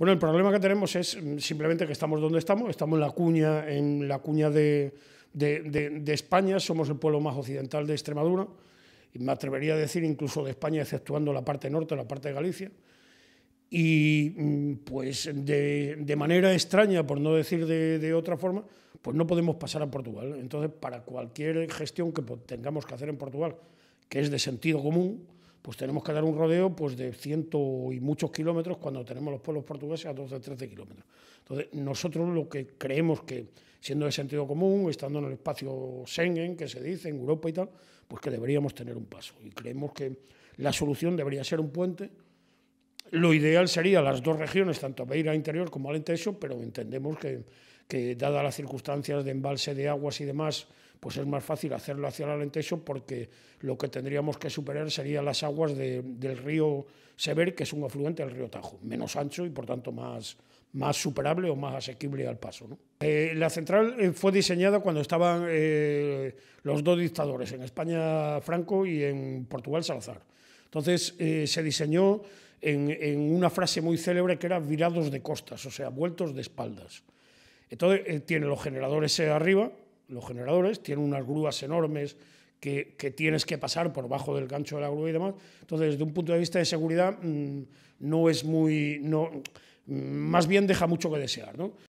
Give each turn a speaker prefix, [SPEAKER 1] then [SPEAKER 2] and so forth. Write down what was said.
[SPEAKER 1] Bueno, el problema que tenemos es mm, simplemente que estamos donde estamos, estamos en la cuña, en la cuña de, España, somos el pueblo más occidental de Extremadura, y me atrevería a decir incluso de España, exceptuando la parte norte, la parte de Galicia, y mm, pues de, manera extraña, por no decir de, otra forma, pues no podemos pasar a Portugal. Entonces, para cualquier gestión que tengamos que hacer en Portugal, que es de sentido común, pues tenemos que dar un rodeo pues de ciento y muchos kilómetros cuando tenemos los pueblos portugueses a 12, 13 kilómetros. Entonces, nosotros lo que creemos que, siendo de sentido común, estando en el espacio Schengen, que se dice, en Europa y tal, pues que deberíamos tener un paso. Y creemos que la solución debería ser un puente lo ideal sería las dos regiones, tanto Beira Interior como Alentejo, pero entendemos que, que dadas las circunstancias de embalse de aguas y demás, pues es más fácil hacerlo hacia el Alentejo porque lo que tendríamos que superar serían las aguas del río Sever, que es un afluente del río Tajo, menos ancho y por tanto más, más superable o más asequible al paso. Eh, la central eh, fue diseñada cuando estaban eh, los dos dictadores, en España Franco y en Portugal Salazar. Entonces eh, se diseñó en, una frase muy célebre que era virados de costas, o sea, vueltos de espaldas. Entonces eh, tiene los generadores arriba, los generadores, tiene unas grúas enormes que, tienes que pasar por bajo del gancho de la grúa y demás. Entonces, desde un punto de vista de seguridad, mm, no es muy... No, mm, más bien deja mucho que desear. ¿no?